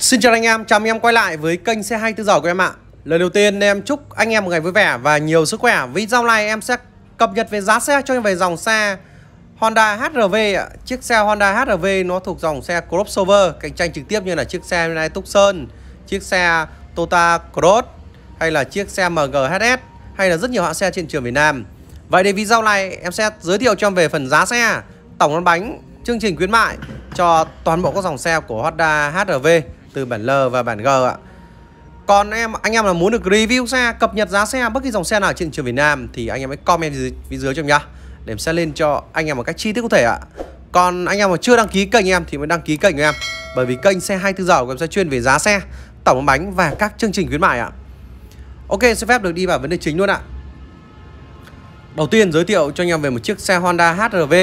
Xin chào anh em, chào mừng em quay lại với kênh xe 24 giờ của em ạ. Lời đầu tiên em chúc anh em một ngày vui vẻ và nhiều sức khỏe. Video này em sẽ cập nhật về giá xe cho em về dòng xe Honda HRV Chiếc xe Honda HRV nó thuộc dòng xe crossover, cạnh tranh trực tiếp như là chiếc xe Hyundai Tucson, chiếc xe Toyota Cross hay là chiếc xe MGHS hay là rất nhiều hãng xe trên trường Việt Nam. Vậy thì video này em sẽ giới thiệu cho em về phần giá xe, tổng lăn bánh, chương trình khuyến mại cho toàn bộ các dòng xe của Honda HRV từ bản L và bản G ạ. Còn em anh em là muốn được review xe, cập nhật giá xe bất kỳ dòng xe nào trên thị trường Việt Nam thì anh em hãy comment dưới, phía dưới cho em nhá. Để em sẽ lên cho anh em một cách chi tiết có thể ạ. Còn anh em mà chưa đăng ký kênh em thì mới đăng ký kênh của em. Bởi vì kênh xe 24 giờ của em sẽ chuyên về giá xe, tổng bánh và các chương trình khuyến mại ạ. Ok, xin phép được đi vào vấn đề chính luôn ạ. Đầu tiên giới thiệu cho anh em về một chiếc xe Honda HRV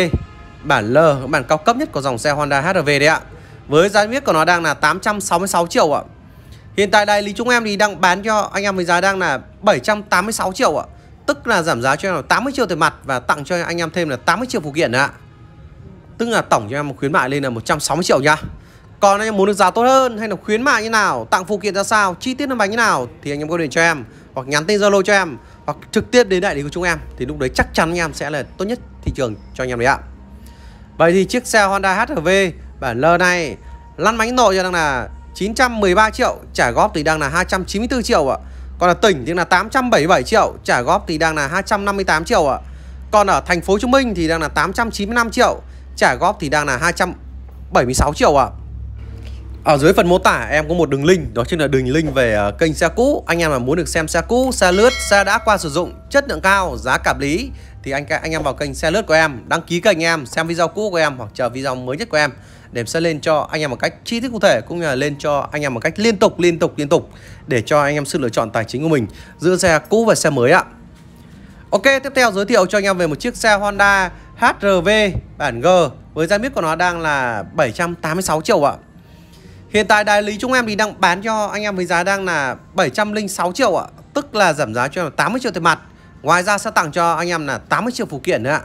bản L, bản cao cấp nhất của dòng xe Honda HRV đấy ạ. Với giá biết của nó đang là 866 triệu ạ Hiện tại đây Lý chúng em thì đang bán cho anh em với giá đang là 786 triệu ạ Tức là giảm giá cho em là 80 triệu tiền mặt và tặng cho anh em thêm là 80 triệu phụ kiện ạ Tức là tổng cho em một khuyến mại lên là 160 triệu nhá còn anh em muốn được giá tốt hơn hay là khuyến mại như nào, tặng phụ kiện ra sao, chi tiết làm bánh như nào thì anh em có điện cho em hoặc nhắn tin Zalo cho em hoặc trực tiếp đến đại lý của chúng em thì lúc đấy chắc chắn anh em sẽ là tốt nhất thị trường cho anh em đấy ạ. Vậy thì chiếc xe Honda hrv Bản L này lăn bánh nội cho đang là 913 triệu trả góp thì đang là 294 triệu ạ còn là tỉnh thì là 877 triệu trả góp thì đang là 258 triệu ạ còn ở thành phố Hồ Chí Minh thì đang là 895 triệu trả góp thì đang là 276 triệu ạ ở dưới phần mô tả em có một đường link đó chính là đường link về ờ, kênh xe cũ anh em mà muốn được xem xe cũ xe lướt xe đã qua sử dụng chất lượng cao giá cảm lý thì anh anh em vào kênh xe lướt của em đăng ký kênh em xem video cũ của em hoặc chờ video mới nhất của em để em sẽ lên cho anh em một cách chi tiết cụ thể cũng như là lên cho anh em một cách liên tục liên tục liên tục để cho anh em sự lựa chọn tài chính của mình giữa xe cũ và xe mới ạ. Ok, tiếp theo giới thiệu cho anh em về một chiếc xe Honda HRV bản G với giá miết của nó đang là 786 triệu ạ. Hiện tại đại lý chúng em thì đang bán cho anh em với giá đang là 706 triệu ạ, tức là giảm giá cho em là 80 triệu tiền mặt. Ngoài ra sẽ tặng cho anh em là 80 triệu phụ kiện nữa ạ.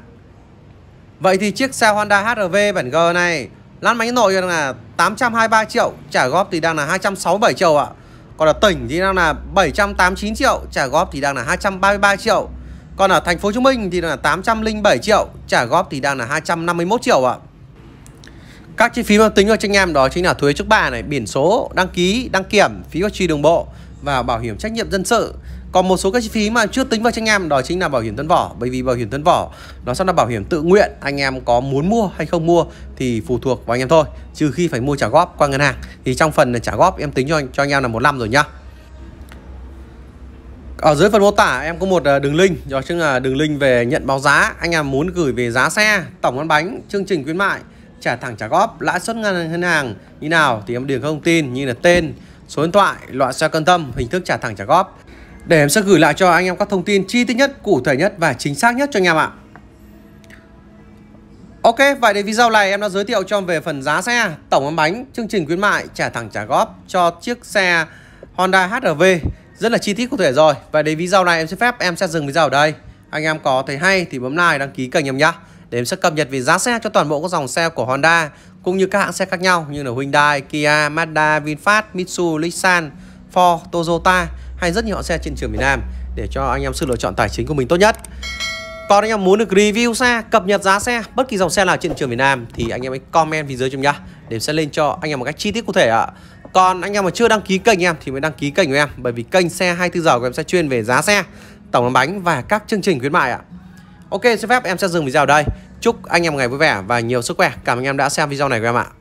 Vậy thì chiếc xe Honda HRV bản G này Lan Bánh Nội là 823 triệu, trả góp thì đang là 267 triệu ạ. Còn ở tỉnh thì đang là 789 triệu, trả góp thì đang là 233 triệu. Còn ở thành phố Hồ Chí Minh thì là 807 triệu, trả góp thì đang là 251 triệu ạ. Các chi phí mà tính cho anh em đó chính là thuế trước bạ này, biển số, đăng ký, đăng kiểm, phí bảo trì đường bộ và bảo hiểm trách nhiệm dân sự còn một số các chi phí mà chưa tính vào cho anh em đó chính là bảo hiểm thân vỏ bởi vì bảo hiểm thân vỏ nó sẽ là bảo hiểm tự nguyện anh em có muốn mua hay không mua thì phụ thuộc vào anh em thôi trừ khi phải mua trả góp qua ngân hàng thì trong phần trả góp em tính cho anh cho anh em là một năm rồi nhá ở dưới phần mô tả em có một à, đường link đó chính là đường link về nhận báo giá anh em muốn gửi về giá xe tổng ăn bánh chương trình khuyến mại trả thẳng trả góp lãi suất ngân hàng như nào thì em điền các thông tin như là tên số điện thoại loại xe cân tâm hình thức trả thẳng trả góp để em sẽ gửi lại cho anh em các thông tin chi tiết nhất, cụ thể nhất và chính xác nhất cho anh em ạ. Ok, vậy để video này em đã giới thiệu cho em về phần giá xe, tổng ấm bánh, chương trình khuyến mại trả thẳng trả góp cho chiếc xe Honda hrv rất là chi tiết cụ thể rồi. Vậy để video này em xin phép em sẽ dừng video ở đây. Anh em có thấy hay thì bấm like đăng ký kênh em nhé để em sẽ cập nhật về giá xe cho toàn bộ các dòng xe của Honda cũng như các hãng xe khác nhau như là Hyundai, Kia, Mazda, VinFast, Mitsubishi, Nissan, Ford, Toyota hay rất nhiều hãng xe trên trường miền Nam để cho anh em sự lựa chọn tài chính của mình tốt nhất. Còn anh em muốn được review xe, cập nhật giá xe, bất kỳ dòng xe nào trên trường miền Nam thì anh em hãy comment phía dưới cho mình nhá. Để sẽ lên cho anh em một cách chi tiết cụ thể ạ. Còn anh em mà chưa đăng ký kênh em thì mới đăng ký kênh của em bởi vì kênh xe 24 giờ của em sẽ chuyên về giá xe, tổng làm bánh và các chương trình khuyến mại ạ. Ok, xin phép em sẽ dừng video ở đây. Chúc anh em một ngày vui vẻ và nhiều sức khỏe. Cảm ơn anh em đã xem video này của em ạ.